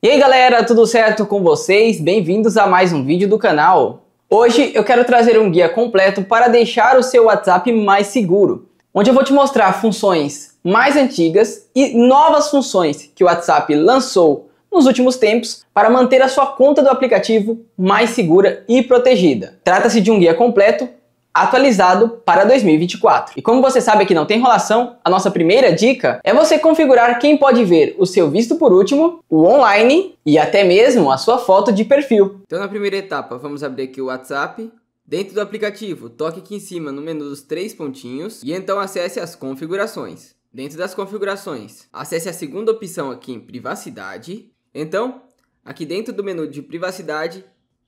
E aí galera, tudo certo com vocês? Bem-vindos a mais um vídeo do canal. Hoje eu quero trazer um guia completo para deixar o seu WhatsApp mais seguro, onde eu vou te mostrar funções mais antigas e novas funções que o WhatsApp lançou nos últimos tempos para manter a sua conta do aplicativo mais segura e protegida. Trata-se de um guia completo atualizado para 2024. E como você sabe que não tem enrolação, a nossa primeira dica é você configurar quem pode ver o seu visto por último, o online e até mesmo a sua foto de perfil. Então na primeira etapa, vamos abrir aqui o WhatsApp. Dentro do aplicativo, toque aqui em cima no menu dos três pontinhos e então acesse as configurações. Dentro das configurações, acesse a segunda opção aqui em privacidade. Então, aqui dentro do menu de privacidade,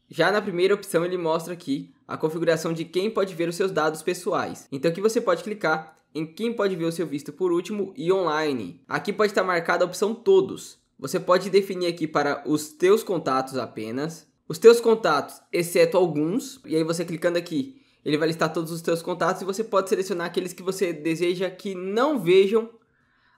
já na primeira opção ele mostra aqui a configuração de quem pode ver os seus dados pessoais. Então aqui você pode clicar em quem pode ver o seu visto por último e online. Aqui pode estar marcada a opção todos. Você pode definir aqui para os teus contatos apenas, os teus contatos, exceto alguns, e aí você clicando aqui, ele vai listar todos os teus contatos e você pode selecionar aqueles que você deseja que não vejam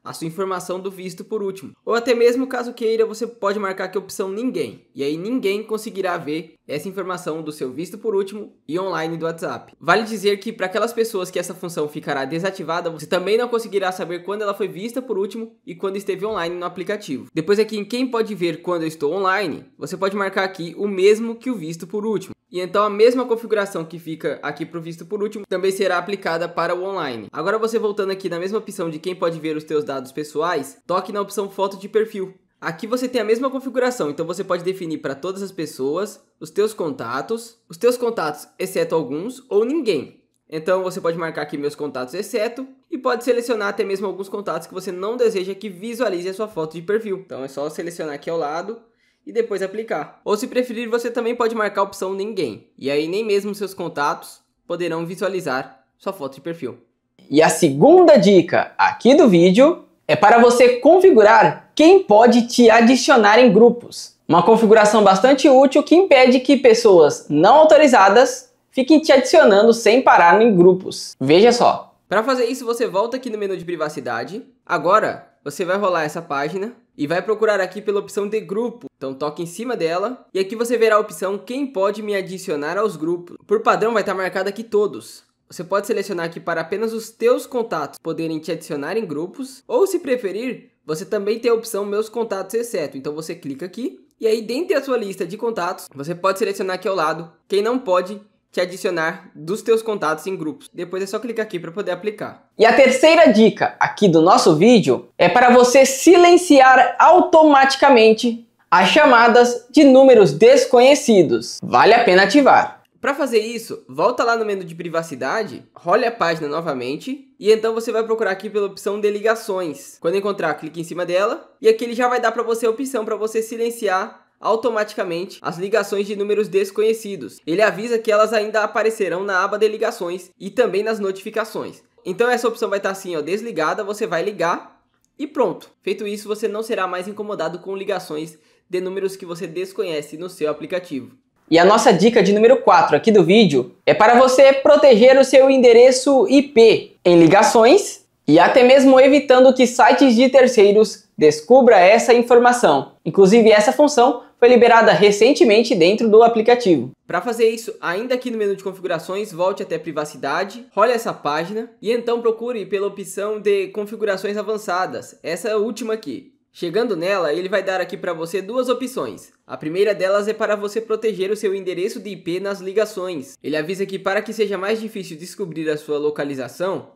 a sua informação do visto por último. Ou até mesmo, caso queira, você pode marcar aqui a opção ninguém, e aí ninguém conseguirá ver essa informação do seu visto por último e online do WhatsApp. Vale dizer que para aquelas pessoas que essa função ficará desativada, você também não conseguirá saber quando ela foi vista por último e quando esteve online no aplicativo. Depois aqui em quem pode ver quando eu estou online, você pode marcar aqui o mesmo que o visto por último. E então a mesma configuração que fica aqui para o visto por último também será aplicada para o online. Agora você voltando aqui na mesma opção de quem pode ver os seus dados pessoais, toque na opção foto de perfil Aqui você tem a mesma configuração, então você pode definir para todas as pessoas, os teus contatos, os teus contatos exceto alguns ou ninguém. Então você pode marcar aqui meus contatos exceto e pode selecionar até mesmo alguns contatos que você não deseja que visualize a sua foto de perfil. Então é só selecionar aqui ao lado e depois aplicar. Ou se preferir, você também pode marcar a opção ninguém. E aí nem mesmo seus contatos poderão visualizar sua foto de perfil. E a segunda dica aqui do vídeo é para você configurar quem pode te adicionar em grupos. Uma configuração bastante útil que impede que pessoas não autorizadas fiquem te adicionando sem parar em grupos. Veja só. Para fazer isso, você volta aqui no menu de privacidade. Agora, você vai rolar essa página e vai procurar aqui pela opção de grupo. Então toque em cima dela e aqui você verá a opção quem pode me adicionar aos grupos. Por padrão vai estar marcado aqui todos. Você pode selecionar aqui para apenas os teus contatos poderem te adicionar em grupos, ou se preferir, você também tem a opção meus contatos exceto. Então você clica aqui e aí dentre a sua lista de contatos, você pode selecionar aqui ao lado quem não pode te adicionar dos teus contatos em grupos. Depois é só clicar aqui para poder aplicar. E a terceira dica aqui do nosso vídeo é para você silenciar automaticamente as chamadas de números desconhecidos. Vale a pena ativar. Para fazer isso, volta lá no menu de privacidade, role a página novamente e então você vai procurar aqui pela opção de ligações. Quando encontrar, clique em cima dela e aqui ele já vai dar para você a opção para você silenciar automaticamente as ligações de números desconhecidos. Ele avisa que elas ainda aparecerão na aba de ligações e também nas notificações. Então essa opção vai estar tá assim, ó, desligada, você vai ligar e pronto. Feito isso, você não será mais incomodado com ligações de números que você desconhece no seu aplicativo. E a nossa dica de número 4 aqui do vídeo é para você proteger o seu endereço IP em ligações e até mesmo evitando que sites de terceiros descubra essa informação. Inclusive essa função foi liberada recentemente dentro do aplicativo. Para fazer isso, ainda aqui no menu de configurações, volte até privacidade, role essa página e então procure pela opção de configurações avançadas, essa é última aqui. Chegando nela, ele vai dar aqui para você duas opções. A primeira delas é para você proteger o seu endereço de IP nas ligações. Ele avisa que para que seja mais difícil descobrir a sua localização,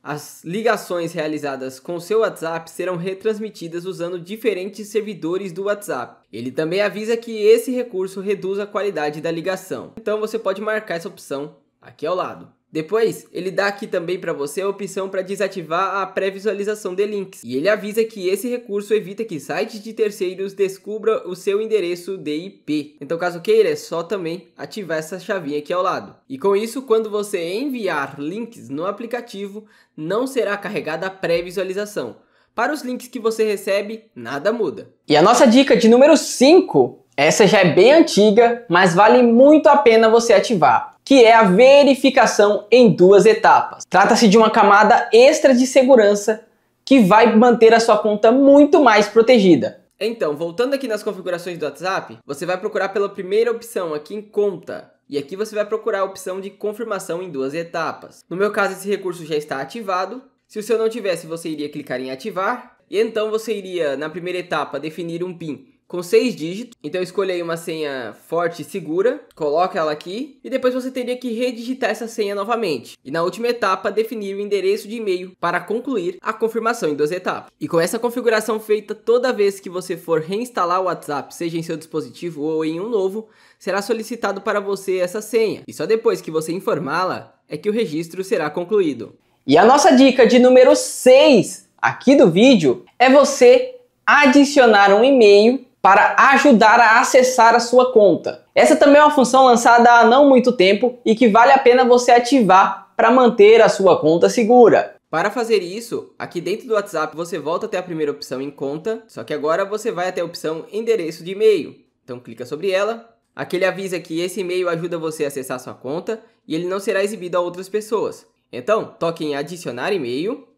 as ligações realizadas com o seu WhatsApp serão retransmitidas usando diferentes servidores do WhatsApp. Ele também avisa que esse recurso reduz a qualidade da ligação. Então você pode marcar essa opção aqui ao lado. Depois, ele dá aqui também para você a opção para desativar a pré-visualização de links. E ele avisa que esse recurso evita que sites de terceiros descubra o seu endereço de IP. Então, caso queira, é só também ativar essa chavinha aqui ao lado. E com isso, quando você enviar links no aplicativo, não será carregada a pré-visualização. Para os links que você recebe, nada muda. E a nossa dica de número 5, essa já é bem antiga, mas vale muito a pena você ativar que é a verificação em duas etapas. Trata-se de uma camada extra de segurança que vai manter a sua conta muito mais protegida. Então, voltando aqui nas configurações do WhatsApp, você vai procurar pela primeira opção aqui em conta. E aqui você vai procurar a opção de confirmação em duas etapas. No meu caso, esse recurso já está ativado. Se o seu não tivesse, você iria clicar em ativar. E então você iria, na primeira etapa, definir um PIN com seis dígitos. Então escolha aí uma senha forte e segura, coloca ela aqui e depois você teria que redigitar essa senha novamente. E na última etapa, definir o endereço de e-mail para concluir a confirmação em duas etapas. E com essa configuração feita, toda vez que você for reinstalar o WhatsApp, seja em seu dispositivo ou em um novo, será solicitado para você essa senha. E só depois que você informá-la é que o registro será concluído. E a nossa dica de número 6 aqui do vídeo é você adicionar um e-mail para ajudar a acessar a sua conta. Essa também é uma função lançada há não muito tempo e que vale a pena você ativar para manter a sua conta segura. Para fazer isso, aqui dentro do WhatsApp você volta até a primeira opção em conta, só que agora você vai até a opção endereço de e-mail. Então clica sobre ela. Aqui ele avisa que esse e-mail ajuda você a acessar sua conta e ele não será exibido a outras pessoas. Então, toque em adicionar e-mail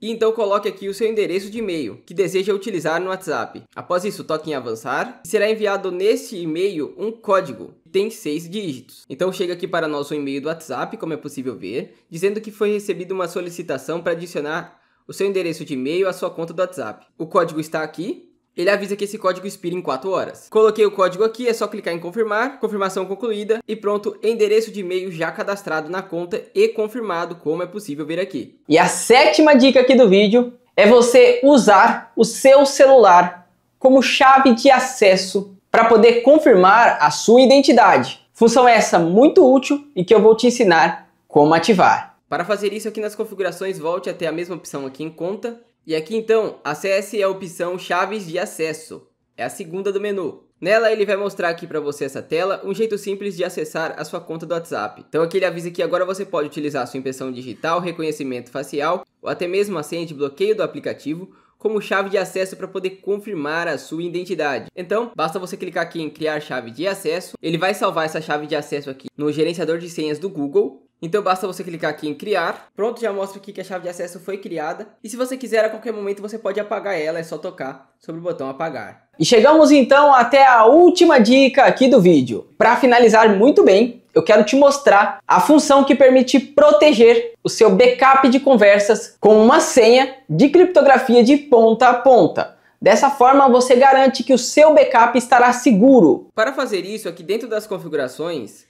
e então coloque aqui o seu endereço de e-mail que deseja utilizar no WhatsApp. Após isso, toque em avançar e será enviado neste e-mail um código que tem seis dígitos. Então chega aqui para nós o e-mail do WhatsApp, como é possível ver, dizendo que foi recebida uma solicitação para adicionar o seu endereço de e-mail à sua conta do WhatsApp. O código está aqui ele avisa que esse código expira em 4 horas. Coloquei o código aqui, é só clicar em confirmar, confirmação concluída e pronto, endereço de e-mail já cadastrado na conta e confirmado, como é possível ver aqui. E a sétima dica aqui do vídeo é você usar o seu celular como chave de acesso para poder confirmar a sua identidade. Função essa muito útil e que eu vou te ensinar como ativar. Para fazer isso aqui nas configurações, volte até a mesma opção aqui em conta e aqui então, acesse é a opção chaves de acesso. É a segunda do menu. Nela ele vai mostrar aqui para você essa tela, um jeito simples de acessar a sua conta do WhatsApp. Então aqui ele avisa que agora você pode utilizar sua impressão digital, reconhecimento facial ou até mesmo a senha de bloqueio do aplicativo como chave de acesso para poder confirmar a sua identidade. Então, basta você clicar aqui em criar chave de acesso, ele vai salvar essa chave de acesso aqui no gerenciador de senhas do Google então basta você clicar aqui em criar. Pronto, já mostra aqui que a chave de acesso foi criada. E se você quiser, a qualquer momento você pode apagar ela, é só tocar sobre o botão apagar. E chegamos então até a última dica aqui do vídeo. Para finalizar muito bem, eu quero te mostrar a função que permite proteger o seu backup de conversas com uma senha de criptografia de ponta a ponta. Dessa forma, você garante que o seu backup estará seguro. Para fazer isso, aqui dentro das configurações,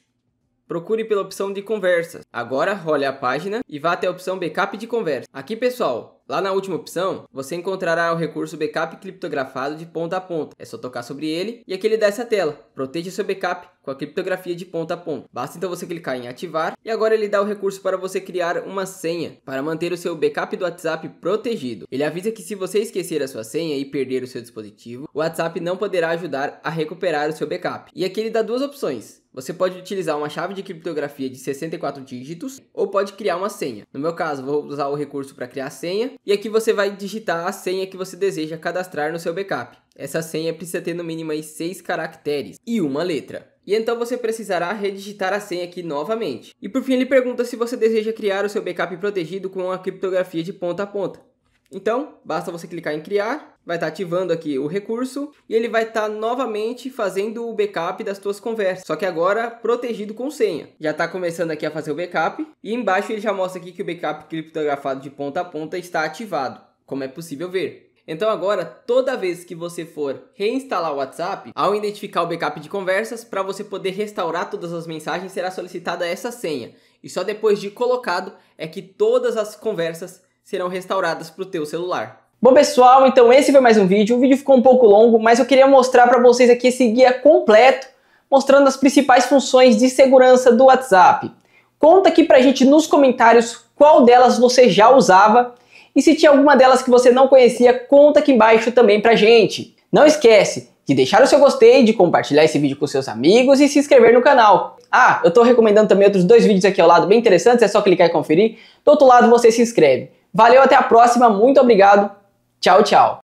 Procure pela opção de conversas. Agora, role a página e vá até a opção backup de conversa. Aqui, pessoal, Lá na última opção, você encontrará o recurso backup criptografado de ponta a ponta. É só tocar sobre ele e aqui ele dá essa tela. Proteja seu backup com a criptografia de ponta a ponta. Basta então você clicar em ativar e agora ele dá o recurso para você criar uma senha para manter o seu backup do WhatsApp protegido. Ele avisa que se você esquecer a sua senha e perder o seu dispositivo, o WhatsApp não poderá ajudar a recuperar o seu backup. E aqui ele dá duas opções. Você pode utilizar uma chave de criptografia de 64 dígitos ou pode criar uma senha. No meu caso, vou usar o recurso para criar senha e aqui você vai digitar a senha que você deseja cadastrar no seu backup. Essa senha precisa ter no mínimo 6 caracteres e uma letra. E então você precisará redigitar a senha aqui novamente. E por fim ele pergunta se você deseja criar o seu backup protegido com uma criptografia de ponta a ponta. Então, basta você clicar em criar, vai estar tá ativando aqui o recurso e ele vai estar tá novamente fazendo o backup das suas conversas, só que agora protegido com senha. Já está começando aqui a fazer o backup e embaixo ele já mostra aqui que o backup criptografado de ponta a ponta está ativado, como é possível ver. Então agora, toda vez que você for reinstalar o WhatsApp, ao identificar o backup de conversas, para você poder restaurar todas as mensagens, será solicitada essa senha. E só depois de colocado é que todas as conversas serão restauradas para o teu celular. Bom pessoal, então esse foi mais um vídeo. O vídeo ficou um pouco longo, mas eu queria mostrar para vocês aqui esse guia completo mostrando as principais funções de segurança do WhatsApp. Conta aqui pra gente nos comentários qual delas você já usava e se tinha alguma delas que você não conhecia, conta aqui embaixo também pra gente. Não esquece de deixar o seu gostei, de compartilhar esse vídeo com seus amigos e se inscrever no canal. Ah, eu estou recomendando também outros dois vídeos aqui ao lado bem interessantes, é só clicar e conferir. Do outro lado você se inscreve. Valeu, até a próxima, muito obrigado. Tchau, tchau.